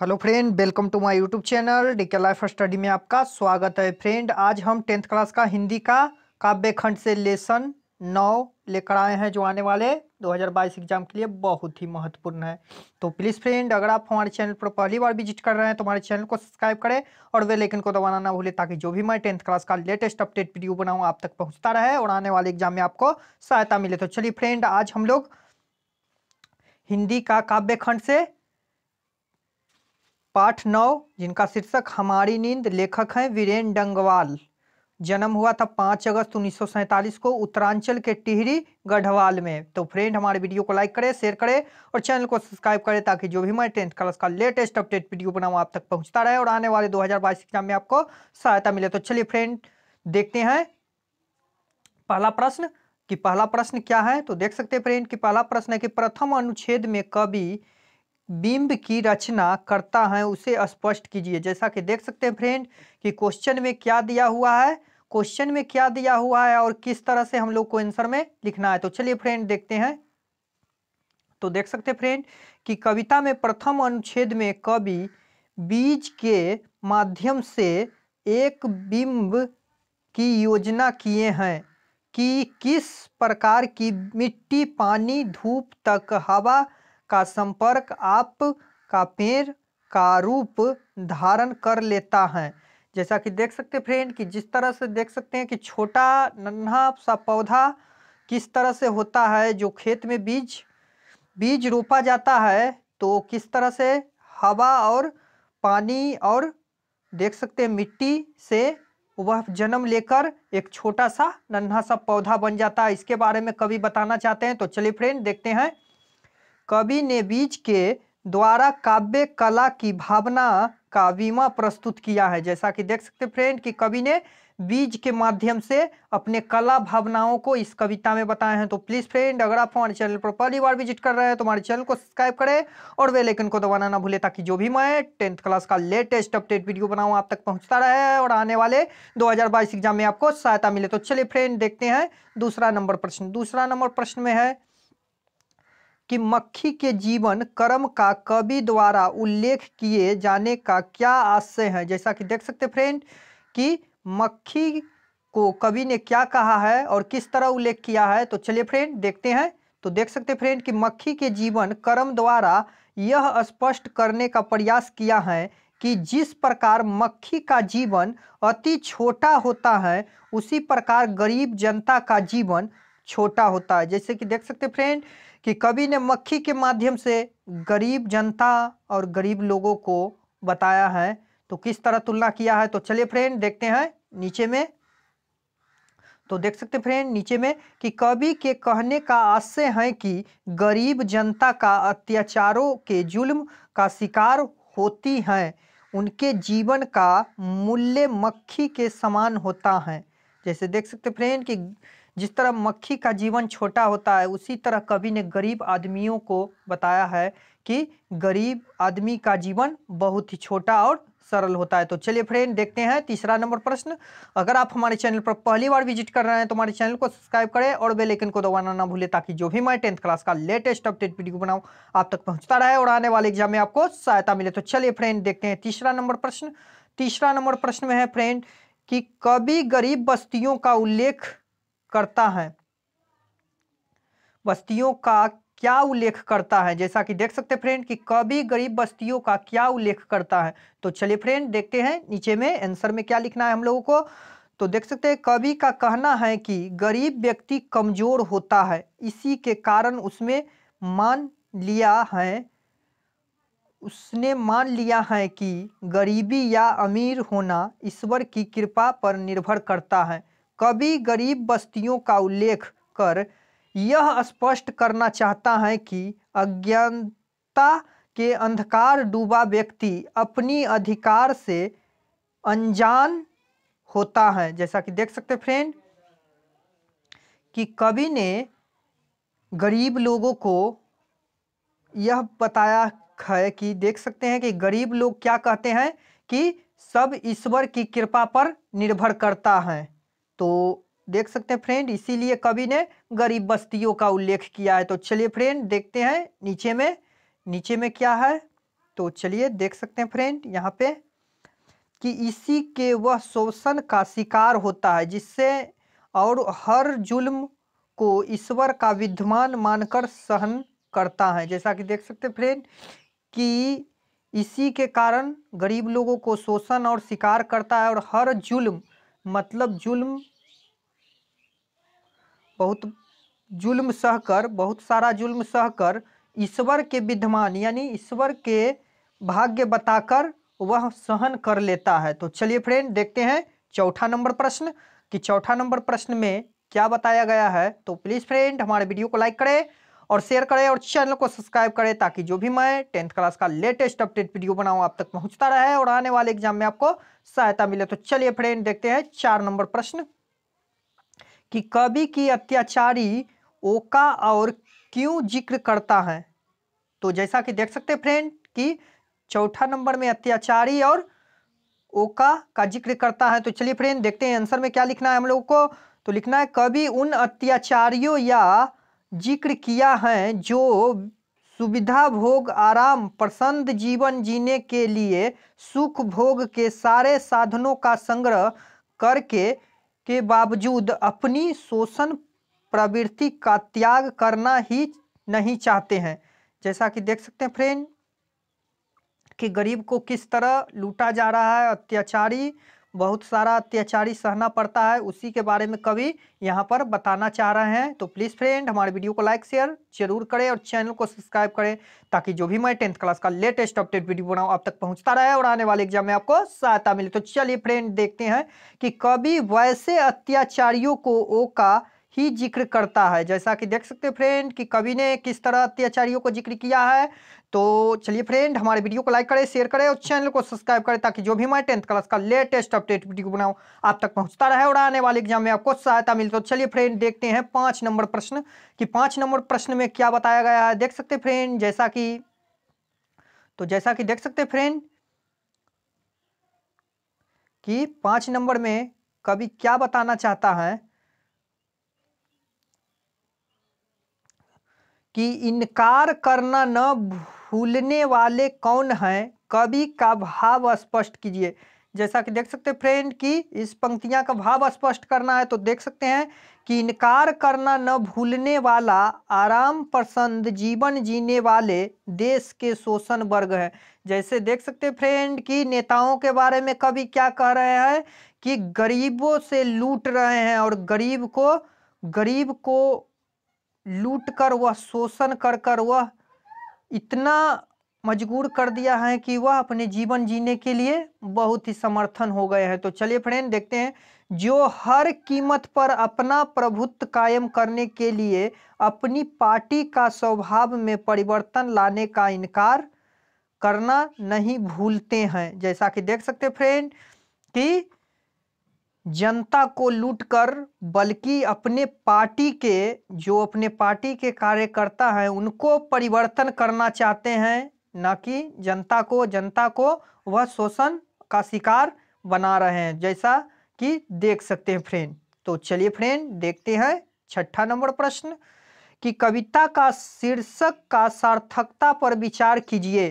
hello friend welcome to my YouTube channel D K life study में आपका स्वागत है फ्रेंड आज हम टेंथ क्लास का हिंदी का काव्य खंड से लेसन नौ लेकर आए हैं जो आने वाले 2022 एग्जाम के लिए बहुत ही महत्वपूर्ण है तो प्लीज़ फ्रेंड अगर आप हमारे चैनल पर पहली बार विजिट कर रहे हैं तो हमारे चैनल को सब्सक्राइब करें और वे लेकिन को दबाना ना भूलें ताकि जो भी मैं टेंथ क्लास का लेटेस्ट अपडेट वीडियो बनाऊँ आप तक पहुँचता रहे और आने वाले एग्जाम में आपको सहायता मिले तो चलिए फ्रेंड आज हम लोग हिंदी का काव्य खंड से पाठ नौ जिनका शीर्षक हमारी नींद लेखक हैं वीरेन डंगवाल जन्म हुआ था पाँच अगस्त उन्नीस को उत्तरांचल के टिहरी गढ़वाल में तो फ्रेंड हमारे वीडियो को लाइक करें शेयर करें और चैनल को सब्सक्राइब करें ताकि जो भी मैं टेंथ क्लास का लेटेस्ट अपडेट वीडियो बनाऊँ आप तक पहुंचता रहे और आने वाले 2022 एग्जाम में आपको सहायता मिले तो चलिए फ्रेंड देखते हैं पहला प्रश्न कि पहला प्रश्न क्या है तो देख सकते हैं फ्रेंड कि पहला प्रश्न है कि प्रथम अनुच्छेद में कवि बिंब की रचना करता है उसे स्पष्ट कीजिए जैसा कि देख सकते हैं फ्रेंड कि क्वेश्चन में क्या दिया हुआ है क्वेश्चन में क्या दिया हुआ है और किस तरह से हम लोग को आंसर में लिखना है तो चलिए फ्रेंड देखते हैं तो देख सकते हैं फ्रेंड कि कविता में प्रथम अनुच्छेद में कवि बीज के माध्यम से एक बिंब की योजना किए हैं कि किस प्रकार की मिट्टी पानी धूप तक हवा का संपर्क आप का पेड़ का रूप धारण कर लेता है जैसा कि देख सकते फ्रेंड कि जिस तरह से देख सकते हैं कि छोटा नन्हा सा पौधा किस तरह से होता है जो खेत में बीज बीज रोपा जाता है तो किस तरह से हवा और पानी और देख सकते हैं मिट्टी से वह जन्म लेकर एक छोटा सा नन्हा सा पौधा बन जाता है इसके बारे में कभी बताना चाहते हैं तो चलिए फ्रेंड देखते हैं कवि ने बीज के द्वारा काव्य कला की भावना का बीमा प्रस्तुत किया है जैसा कि देख सकते फ्रेंड कि कवि ने बीज के माध्यम से अपने कला भावनाओं को इस कविता में बताए हैं तो प्लीज़ फ्रेंड अगर आप हमारे चैनल पर पहली बार विजिट कर रहे हैं तो हमारे चैनल को सब्सक्राइब करें और वे लेकिन को दबाना ना भूलें ताकि जो भी मैं टेंथ क्लास का लेटेस्ट अपडेट वीडियो बनाऊं आप तक पहुँचता रहे और आने वाले दो एग्जाम में आपको सहायता मिले तो चलिए फ्रेंड देखते हैं दूसरा नंबर प्रश्न दूसरा नंबर प्रश्न में है कि मक्खी के जीवन कर्म का कवि द्वारा उल्लेख किए जाने का क्या आशय है जैसा कि देख सकते फ्रेंड कि मक्खी को कवि ने क्या कहा है और किस तरह उल्लेख किया है तो चलिए फ्रेंड देखते हैं तो देख सकते फ्रेंड कि मक्खी के जीवन कर्म द्वारा यह स्पष्ट करने का प्रयास किया है कि जिस प्रकार मक्खी का जीवन अति छोटा होता है उसी प्रकार गरीब जनता का जीवन छोटा होता है जैसे कि देख सकते फ्रेंड कि कवि ने मक्खी के माध्यम से गरीब जनता और गरीब लोगों को बताया है तो किस तरह तुलना किया है तो चलिए फ्रेंड देखते हैं नीचे में तो देख सकते फ्रेंड नीचे में कि कवि के कहने का आशय है कि गरीब जनता का अत्याचारों के जुल्म का शिकार होती हैं उनके जीवन का मूल्य मक्खी के समान होता है जैसे देख सकते फ्रेंड कि जिस तरह मक्खी का जीवन छोटा होता है उसी तरह कवि ने गरीब आदमियों को बताया है कि गरीब आदमी का जीवन बहुत ही छोटा और सरल होता है तो चलिए फ्रेंड देखते हैं तीसरा नंबर प्रश्न अगर आप हमारे चैनल पर पहली बार विजिट कर रहे हैं तो हमारे चैनल को सब्सक्राइब करें और बेल आइकन को दबाना ना भूलें ताकि जो भी मैं टेंथ क्लास का लेटेस्ट अपडेट वीडियो बनाऊं आप तक पहुंचता रहे और आने वाले एग्जाम में आपको सहायता मिले तो चलिए फ्रेंड देखते हैं तीसरा नंबर प्रश्न तीसरा नंबर प्रश्न में है फ्रेंड कि कभी गरीब बस्तियों का उल्लेख करता है बस्तियों का क्या उल्लेख करता है जैसा कि देख सकते फ्रेंड कि कवि गरीब बस्तियों का क्या उल्लेख करता है तो चलिए फ्रेंड देखते हैं नीचे में आंसर में क्या लिखना है हम लोगों को तो देख सकते हैं कवि का कहना है कि गरीब व्यक्ति कमजोर होता है इसी के कारण उसमें मान लिया है उसने मान लिया है कि गरीबी या अमीर होना ईश्वर की कृपा पर निर्भर करता है कवि गरीब बस्तियों का उल्लेख कर यह स्पष्ट करना चाहता है कि अज्ञानता के अंधकार डूबा व्यक्ति अपनी अधिकार से अनजान होता है जैसा कि देख सकते फ्रेंड कि कवि ने गरीब लोगों को यह बताया है कि देख सकते हैं कि गरीब लोग क्या कहते हैं कि सब ईश्वर की कृपा पर निर्भर करता है तो देख सकते हैं फ्रेंड इसीलिए कवि ने गरीब बस्तियों का उल्लेख किया है तो चलिए फ्रेंड देखते हैं नीचे में नीचे में क्या है तो चलिए देख सकते हैं फ्रेंड यहाँ पे कि इसी के वह शोषण का शिकार होता है जिससे और हर जुल्म को ईश्वर का विद्यमान मानकर सहन करता है जैसा कि देख सकते हैं फ्रेंड कि इसी के कारण गरीब लोगों को शोषण और शिकार करता है और हर जुल्म मतलब जुल्म बहुत जुल्म सहकर बहुत सारा जुल्म सहकर ईश्वर के विद्यमान यानी ईश्वर के भाग्य बताकर वह सहन कर लेता है तो चलिए फ्रेंड देखते हैं चौथा नंबर प्रश्न कि चौथा नंबर प्रश्न में क्या बताया गया है तो प्लीज़ फ्रेंड हमारे वीडियो को लाइक करें और शेयर करें और चैनल को सब्सक्राइब करें ताकि जो भी मैं टेंथ क्लास का लेटेस्ट अपडेट वीडियो बनाऊं आप तक पहुंचता रहे और आने वाले एग्जाम में आपको सहायता मिले तो चलिए फ्रेंड देखते हैं चार नंबर प्रश्न कि कवि की अत्याचारी ओका और क्यों जिक्र करता है तो जैसा कि देख सकते हैं फ्रेंड कि चौथा नंबर में अत्याचारी और ओका का जिक्र करता है तो चलिए फ्रेंड देखते हैं आंसर में क्या लिखना है हम लोगों को तो लिखना है कभी उन अत्याचारियों या जिक्र किया है जो सुविधा भोग आराम प्रसन्न जीवन जीने के लिए सुख भोग के सारे साधनों का संग्रह करके के बावजूद अपनी शोषण प्रवृत्ति का त्याग करना ही नहीं चाहते हैं जैसा कि देख सकते हैं फ्रेंड कि गरीब को किस तरह लूटा जा रहा है अत्याचारी बहुत सारा अत्याचारी सहना पड़ता है उसी के बारे में कवि यहाँ पर बताना चाह रहे हैं तो प्लीज़ फ्रेंड हमारे वीडियो को लाइक शेयर जरूर करें और चैनल को सब्सक्राइब करें ताकि जो भी मैं टेंथ क्लास का लेटेस्ट अपडेट वीडियो बनाऊँ आप तक पहुँचता रहे और आने वाले एग्जाम में आपको सहायता मिले तो चलिए फ्रेंड देखते हैं कि कवि वैसे अत्याचारियों को ओ का ही जिक्र करता है जैसा कि देख सकते हैं फ्रेंड कि कवि ने किस तरह अत्याचारियों को जिक्र किया है तो चलिए फ्रेंड हमारे वीडियो को लाइक करें शेयर करें और चैनल को सब्सक्राइब करें ताकि जो भी हमारे टेंथ क्लास का लेटेस्ट अपडेट वीडियो बनाओ आप तक पहुंचता रहे और आने वाले एग्जाम में आपको सहायता मिले तो चलिए फ्रेंड देखते हैं पाँच नंबर प्रश्न कि पाँच नंबर प्रश्न में क्या बताया गया है देख सकते फ्रेंड जैसा कि तो जैसा कि देख सकते फ्रेंड कि पाँच नंबर में कवि क्या बताना चाहता है कि इनकार करना न भूलने वाले कौन हैं कवि का भाव स्पष्ट कीजिए जैसा कि देख सकते हैं फ्रेंड कि इस पंक्तियाँ का भाव स्पष्ट करना है तो देख सकते हैं कि इनकार करना न भूलने वाला आराम पसंद जीवन जीने वाले देश के शोषण वर्ग है जैसे देख सकते फ्रेंड कि नेताओं के बारे में कभी क्या कह रहे हैं कि गरीबों से लूट रहे हैं और गरीब को गरीब को लूट कर वह शोषण कर कर वह इतना मजबूर कर दिया है कि वह अपने जीवन जीने के लिए बहुत ही समर्थन हो गए हैं तो चलिए फ्रेंड देखते हैं जो हर कीमत पर अपना प्रभुत्व कायम करने के लिए अपनी पार्टी का स्वभाव में परिवर्तन लाने का इनकार करना नहीं भूलते हैं जैसा कि देख सकते फ्रेंड कि जनता को लूटकर बल्कि अपने पार्टी के जो अपने पार्टी के कार्यकर्ता हैं उनको परिवर्तन करना चाहते हैं न कि जनता को जनता को वह शोषण का शिकार बना रहे हैं जैसा कि देख सकते हैं फ्रेंड तो चलिए फ्रेंड देखते हैं छठा नंबर प्रश्न कि कविता का शीर्षक का सार्थकता पर विचार कीजिए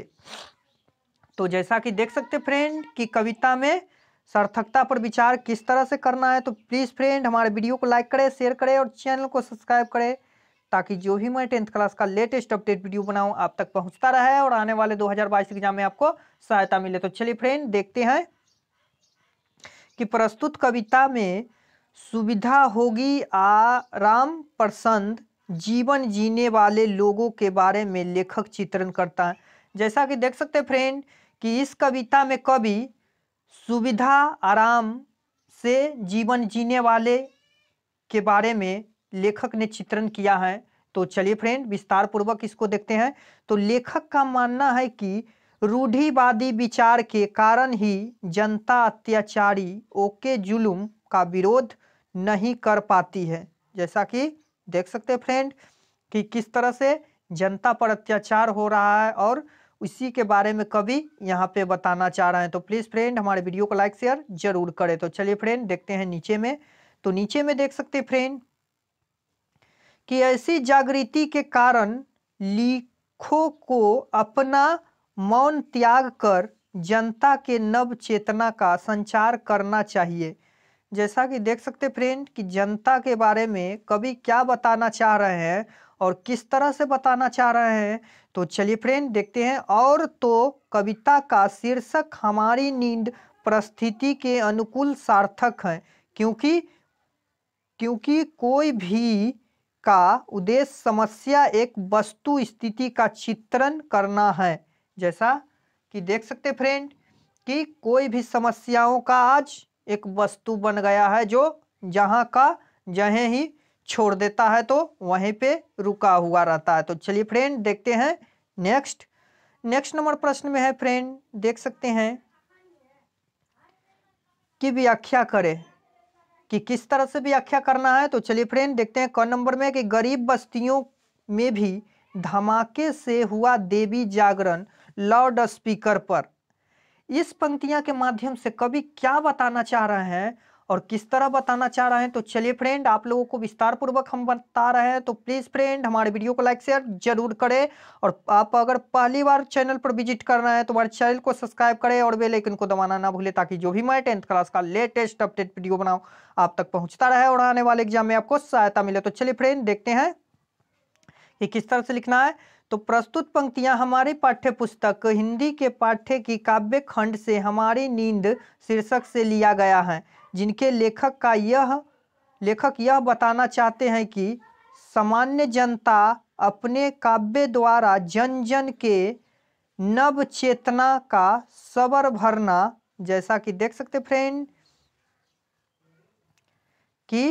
तो जैसा कि देख सकते फ्रेंड कि कविता में सार्थकता पर विचार किस तरह से करना है तो प्लीज़ फ्रेंड हमारे वीडियो को लाइक करें शेयर करें और चैनल को सब्सक्राइब करें ताकि जो भी मैं टेंथ क्लास का लेटेस्ट अपडेट वीडियो बनाऊं आप तक पहुंचता रहे और आने वाले 2022 एग्जाम में आपको सहायता मिले तो चलिए फ्रेंड देखते हैं कि प्रस्तुत कविता में सुविधा होगी आराम प्रसन्न जीवन जीने वाले लोगों के बारे में लेखक चित्रण करता है जैसा कि देख सकते फ्रेंड कि इस कविता में कवि सुविधा आराम से जीवन जीने वाले के बारे में लेखक ने चित्रण किया है तो चलिए फ्रेंड विस्तार पूर्वक इसको देखते हैं तो लेखक का मानना है कि रूढ़िवादी विचार के कारण ही जनता अत्याचारी ओके जुलुम का विरोध नहीं कर पाती है जैसा कि देख सकते हैं फ्रेंड कि किस तरह से जनता पर अत्याचार हो रहा है और उसी के बारे में कभी यहाँ पे बताना चाह रहे हैं तो प्लीज़ फ्रेंड हमारे वीडियो को लाइक शेयर जरूर करें तो चलिए फ्रेंड देखते हैं नीचे में तो नीचे में देख सकते फ्रेंड कि ऐसी जागृति के कारण लिखों को अपना मौन त्याग कर जनता के नव चेतना का संचार करना चाहिए जैसा कि देख सकते फ्रेंड कि जनता के बारे में कभी क्या बताना चाह रहे हैं और किस तरह से बताना चाह रहे हैं तो चलिए फ्रेंड देखते हैं और तो कविता का शीर्षक हमारी नींद परिस्थिति के अनुकूल सार्थक है क्योंकि क्योंकि कोई भी का उद्देश्य समस्या एक वस्तु स्थिति का चित्रण करना है जैसा कि देख सकते फ्रेंड कि कोई भी समस्याओं का आज एक वस्तु बन गया है जो जहाँ का जहें ही छोड़ देता है तो वहीं पे रुका हुआ रहता है तो चलिए फ्रेंड देखते हैं नेक्स्ट नेक्स्ट नंबर प्रश्न में है फ्रेंड देख सकते हैं कि व्याख्या करें कि किस तरह से व्याख्या करना है तो चलिए फ्रेंड देखते हैं क नंबर में कि गरीब बस्तियों में भी धमाके से हुआ देवी जागरण लाउड स्पीकर पर इस पंक्तियां के माध्यम से कवि क्या बताना चाह रहे हैं और किस तरह बताना चाह रहे हैं तो चलिए फ्रेंड आप लोगों को विस्तार पूर्वक हम बता रहे हैं तो प्लीज़ फ्रेंड हमारे वीडियो को लाइक शेयर जरूर करें और आप अगर पहली बार चैनल पर विजिट कर रहे हैं तो हमारे चैनल को सब्सक्राइब करें और बेल आइकन को दबाना ना भूलें ताकि जो भी मैं टेंथ क्लास का लेटेस्ट अपडेट वीडियो बनाओ आप तक पहुंचता रहे और आने वाले एग्जाम में आपको सहायता मिले तो चलिए फ्रेंड देखते हैं कि किस तरह से लिखना है तो प्रस्तुत पंक्तियां हमारे पाठ्य पुस्तक हिंदी के पाठ्य की काव्य खंड से हमारी नींद शीर्षक से लिया गया है जिनके लेखक का यह लेखक यह बताना चाहते हैं कि सामान्य जनता अपने काव्य द्वारा जन जन के नव चेतना का सबर भरना जैसा कि देख सकते फ्रेंड कि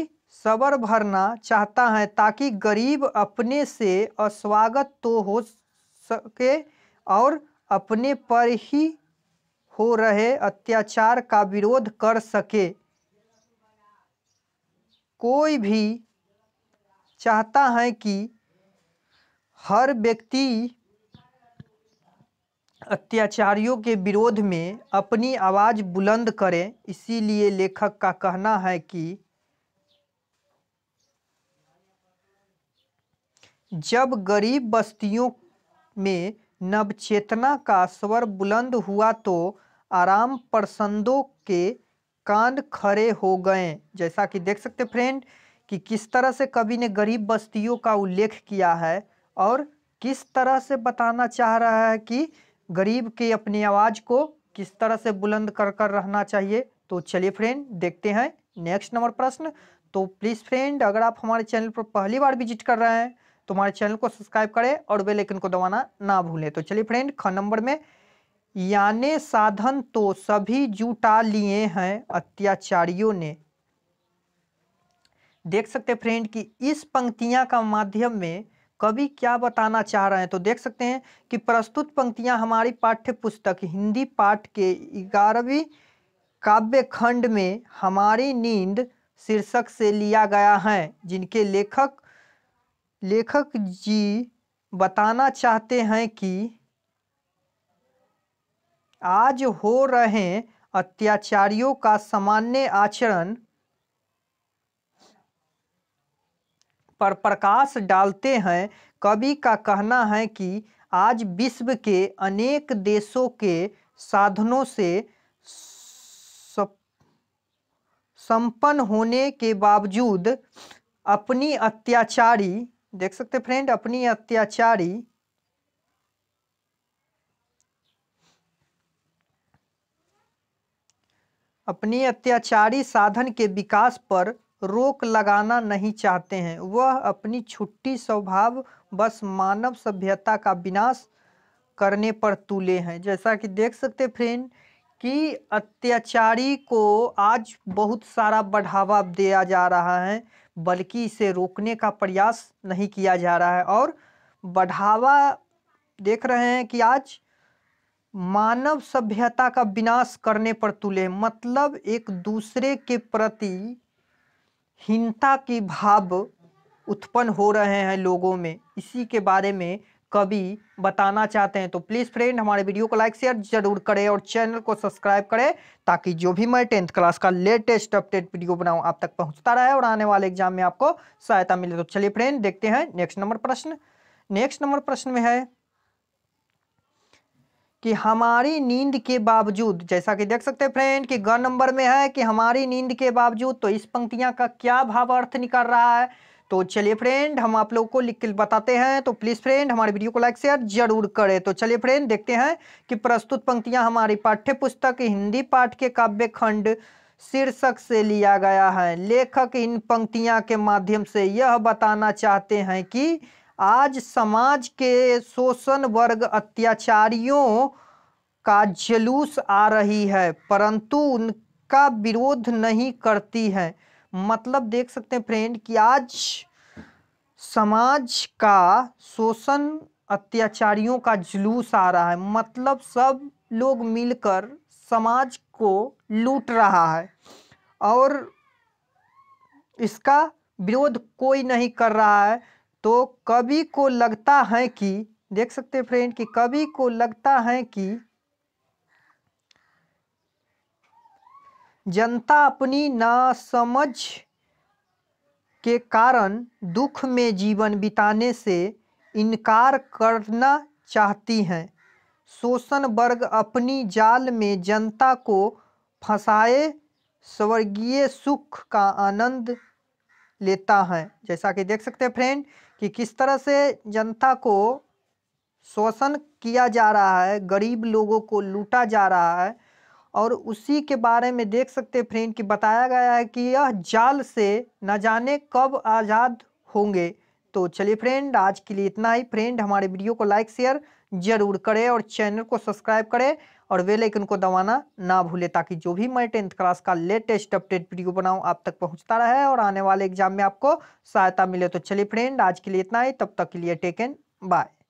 सबर भरना चाहता है ताकि गरीब अपने से अस्वागत तो हो सके और अपने पर ही हो रहे अत्याचार का विरोध कर सके कोई भी चाहता है कि हर व्यक्ति अत्याचारियों के विरोध में अपनी आवाज़ बुलंद करे इसीलिए लेखक का कहना है कि जब गरीब बस्तियों में नवचेतना का स्वर बुलंद हुआ तो आराम प्रसंदों के कान खड़े हो गए जैसा कि देख सकते फ्रेंड कि किस तरह से कवि ने गरीब बस्तियों का उल्लेख किया है और किस तरह से बताना चाह रहा है कि गरीब के अपनी आवाज़ को किस तरह से बुलंद कर कर रहना चाहिए तो चलिए फ्रेंड देखते हैं नेक्स्ट नंबर प्रश्न तो प्लीज़ फ्रेंड अगर आप हमारे चैनल पर पहली बार विजिट कर रहे हैं तो हमारे चैनल को सब्सक्राइब करें और बेल आइकन को दबाना ना भूलें तो चलिए फ्रेंड ख नंबर में याने साधन तो सभी जुटा लिए हैं अत्याचारियों ने देख सकते फ्रेंड कि इस पंक्तियां का माध्यम में कवि क्या बताना चाह रहे हैं तो देख सकते हैं कि प्रस्तुत पंक्तियां हमारी पाठ्य पुस्तक हिंदी पाठ के ग्यारहवीं काव्य खंड में हमारी नींद शीर्षक से लिया गया है जिनके लेखक लेखक जी बताना चाहते हैं कि आज हो रहे अत्याचारियों का सामान्य आचरण पर प्रकाश डालते हैं कवि का कहना है कि आज विश्व के अनेक देशों के साधनों से संपन्न होने के बावजूद अपनी अत्याचारी देख सकते फ्रेंड अपनी अत्याचारी अपने अत्याचारी साधन के विकास पर रोक लगाना नहीं चाहते हैं वह अपनी छुट्टी स्वभाव बस मानव सभ्यता का विनाश करने पर तुले हैं जैसा कि देख सकते फ्रेंड कि अत्याचारी को आज बहुत सारा बढ़ावा दिया जा रहा है बल्कि इसे रोकने का प्रयास नहीं किया जा रहा है और बढ़ावा देख रहे हैं कि आज मानव सभ्यता का विनाश करने पर तुले मतलब एक दूसरे के प्रति हीनता की भाव उत्पन्न हो रहे हैं लोगों में इसी के बारे में कवि बताना चाहते हैं तो प्लीज़ फ्रेंड हमारे वीडियो को लाइक शेयर जरूर करें और चैनल को सब्सक्राइब करें ताकि जो भी मैं टेंथ क्लास का लेटेस्ट अपडेट वीडियो बनाऊं आप तक पहुंचता रहे और आने वाले एग्जाम में आपको सहायता मिले तो चलिए फ्रेंड देखते हैं नेक्स्ट नंबर प्रश्न नेक्स्ट नंबर प्रश्न में है कि हमारी नींद के बावजूद जैसा कि देख सकते हैं फ्रेंड कि ग नंबर में है कि हमारी नींद के बावजूद तो इस पंक्तियाँ का क्या भाव अर्थ निकल रहा है तो चलिए फ्रेंड हम आप लोगों को लिख के बताते हैं तो प्लीज़ फ्रेंड हमारे वीडियो को लाइक शेयर जरूर करें तो चलिए फ्रेंड देखते हैं कि प्रस्तुत पंक्तियां हमारी पाठ्य पुस्तक हिंदी पाठ के काव्य खंड शीर्षक से लिया गया है लेखक इन पंक्तियां के माध्यम से यह बताना चाहते हैं कि आज समाज के शोषण वर्ग अत्याचारियों का जुलूस आ रही है परंतु उनका विरोध नहीं करती है मतलब देख सकते हैं फ्रेंड कि आज समाज का शोषण अत्याचारियों का जुलूस आ रहा है मतलब सब लोग मिलकर समाज को लूट रहा है और इसका विरोध कोई नहीं कर रहा है तो कवि को लगता है कि देख सकते हैं फ्रेंड कि कवि को लगता है कि जनता अपनी नासमझ के कारण दुख में जीवन बिताने से इनकार करना चाहती हैं शोषण वर्ग अपनी जाल में जनता को फंसाए स्वर्गीय सुख का आनंद लेता है जैसा कि देख सकते हैं फ्रेंड कि किस तरह से जनता को शोषण किया जा रहा है गरीब लोगों को लूटा जा रहा है और उसी के बारे में देख सकते हैं फ्रेंड कि बताया गया है कि यह जाल से न जाने कब आज़ाद होंगे तो चलिए फ्रेंड आज के लिए इतना ही फ्रेंड हमारे वीडियो को लाइक शेयर ज़रूर करें और चैनल को सब्सक्राइब करें और बेल आइकन को दबाना ना भूले ताकि जो भी मैं टेंथ क्लास का लेटेस्ट अपडेट वीडियो बनाऊं आप तक पहुंचता रहे और आने वाले एग्जाम में आपको सहायता मिले तो चलिए फ्रेंड आज के लिए इतना ही तब तक के लिए टेकन बाय